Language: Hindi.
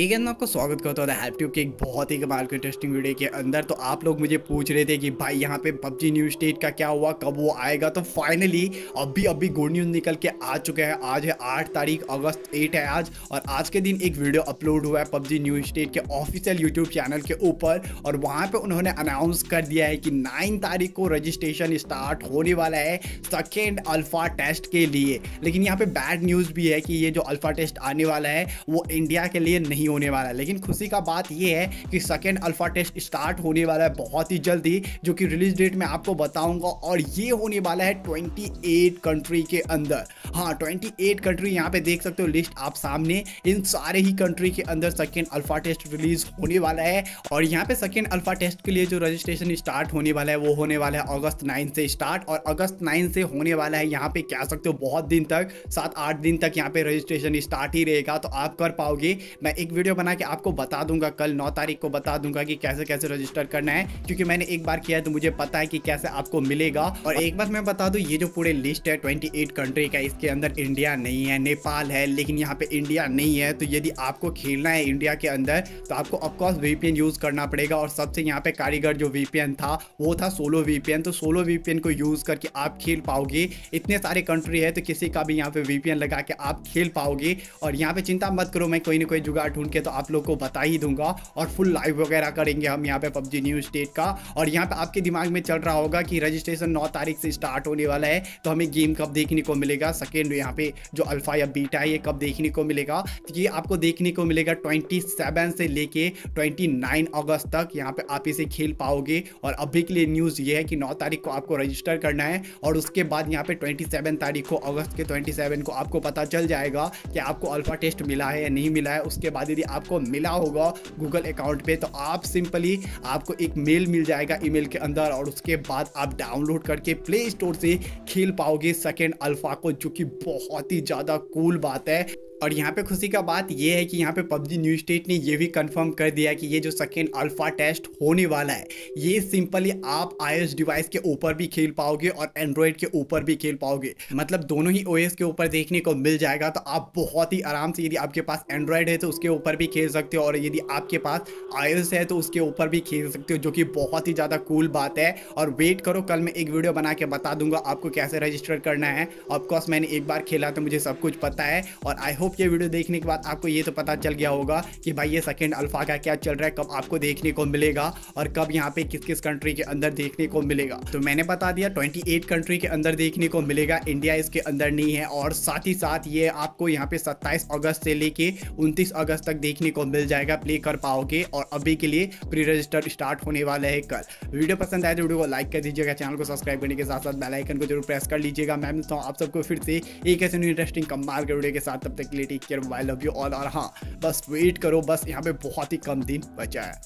ठीक है मैं आपको स्वागत करता हूँ हेल्प ट्यूब के एक बहुत ही कमाल के इंटरेस्टिंग वीडियो के अंदर तो आप लोग मुझे पूछ रहे थे कि भाई यहाँ पे पबजी न्यू स्टेट का क्या हुआ कब वो आएगा तो फाइनली अभी अभी गुड न्यूज़ निकल के आ चुके हैं आज है आठ तारीख अगस्त एट है आज और आज के दिन एक वीडियो अपलोड हुआ है पबजी न्यू स्टेट के ऑफिशियल यूट्यूब चैनल के ऊपर और वहाँ पर उन्होंने अनाउंस कर दिया है कि नाइन तारीख को रजिस्ट्रेशन स्टार्ट होने वाला है सेकेंड अल्फा टेस्ट के लिए लेकिन यहाँ पे बैड न्यूज़ भी है कि ये जो अल्फा टेस्ट आने वाला है वो इंडिया के लिए नहीं नहीं होने वाला है लेकिन खुशी का बात यह है कि सेकेंड अल्फा टेस्ट स्टार्ट होने वाला है बहुत ही जल्दी जो कि रिलीज डेट में आपको बताऊंगा और ये होने वाला है 28 कंट्री के अंदर हाँ 28 कंट्री यहाँ पे देख सकते हो लिस्ट आप सामने इन सारे ही कंट्री के अंदर सेकेंड अल्फा टेस्ट रिलीज होने वाला है और यहाँ पे सेकेंड अल्फा टेस्ट के लिए जो रजिस्ट्रेशन स्टार्ट होने वाला है वो होने वाला है अगस्त नाइन से स्टार्ट और अगस्त नाइन से होने वाला है यहाँ पे कह सकते हो बहुत दिन तक सात आठ दिन तक यहाँ पे रजिस्ट्रेशन स्टार्ट ही रहेगा तो आप कर पाओगे मैं एक वीडियो बना के आपको बता दूंगा कल नौ तारीख को बता दूंगा कि कैसे कैसे रजिस्टर करना है क्योंकि मैंने एक बार किया है तो मुझे पता है कि कैसे आपको मिलेगा और एक बार मैं बता दूँ ये जो पूरे लिस्ट है ट्वेंटी कंट्री का इसके अंदर इंडिया नहीं है नेपाल है लेकिन यहाँ पे इंडिया नहीं है तो यदि आपको खेलना है इंडिया के अंदर तो आपको ऑफकोर्स वीपीएन यूज करना पड़ेगा और सबसे यहाँ पे कारीगर जो वीपीएन था वो था सोलो वीपीएन तो सोलो वीपीएन को यूज करके आप खेल पाओगे इतने सारे कंट्री है तो किसी का भी यहाँ पे वीपीएन लगा के आप खेल पाओगे और यहाँ पे चिंता मत करो मैं कोई ना कोई जुगाड़ ढूंढ के तो आप लोग को बता ही दूंगा और फुल लाइव वगैरह करेंगे हम यहाँ पे पबजी न्यूज स्टेट का और यहाँ पे आपके दिमाग में चल रहा होगा कि रजिस्ट्रेशन नौ तारीख से स्टार्ट होने वाला है तो हमें गेम कब देखने को मिलेगा सेकेंड यहाँ पे जो अल्फा या बीटा है ये कब देखने को मिलेगा तो ये आपको देखने को मिलेगा ट्वेंटी से लेके ट्वेंटी अगस्त तक यहाँ पे आप इसे खेल पाओगे और अभी के लिए न्यूज़ ये है कि नौ तारीख को आपको रजिस्टर करना है और उसके बाद यहाँ पे ट्वेंटी तारीख को अगस्त के ट्वेंटी को आपको पता चल जाएगा कि आपको अल्फा टेस्ट मिला है या नहीं मिला है उसके बाद यदि आपको मिला होगा गूगल अकाउंट पे तो आप सिंपली आपको एक मेल मिल जाएगा ईमेल के अंदर और उसके बाद आप डाउनलोड करके प्ले स्टोर से खेल पाओगे सेकेंड अल्फा को जो कि बहुत ही ज़्यादा कूल बात है और यहाँ पे खुशी का बात ये है कि यहाँ पे पबजी न्यू स्टेट ने ये भी कंफर्म कर दिया कि ये जो सेकेंड अल्फा टेस्ट होने वाला है ये सिंपली आप आई डिवाइस के ऊपर भी खेल पाओगे और एंड्रॉयड के ऊपर भी खेल पाओगे मतलब दोनों ही ओ के ऊपर देखने को मिल जाएगा तो आप बहुत ही आराम से यदि आपके पास एंड्रॉयड है तो उसके ऊपर भी खेल सकते हो और यदि आपके पास आई है तो उसके ऊपर भी खेल सकते हो जो कि बहुत ही ज़्यादा कूल बात है और वेट करो कल मैं एक वीडियो बना के बता दूंगा आपको कैसे रजिस्टर करना है ऑफकोर्स मैंने एक बार खेला तो मुझे सब कुछ पता है और आई होप होप ये वीडियो देखने के बाद आपको ये तो पता चल गया होगा कि भाई ये सेकेंड अल्फा का क्या चल रहा है कब आपको देखने को मिलेगा और कब यहाँ पे किस किस कंट्री के अंदर देखने को मिलेगा तो मैंने बता दिया 28 कंट्री के अंदर देखने को मिलेगा इंडिया इसके अंदर नहीं है और साथ ही साथ ये आपको यहाँ पे 27 अगस्त से लेके 29 अगस्त तक देखने को मिल जाएगा प्ले कर पाओगे और अभी के लिए प्री रजिस्टर स्टार्ट होने वाला है कल वीडियो पसंद आए तो वीडियो को लाइक कर दीजिएगा चैनल को सब्सक्राइब करने के साथ साथ बेलाइकन को जरूर प्रेस कर लीजिएगा मैं मिलता हूँ आप सबको फिर से एक ऐसे इंटरेस्टिंग कम्बार मार्केट वीडियो के साथ तब तक लिए take care bye love you all और हाँ बस वेट करो बस यहाँ पे बहुत ही कम दिन बचा है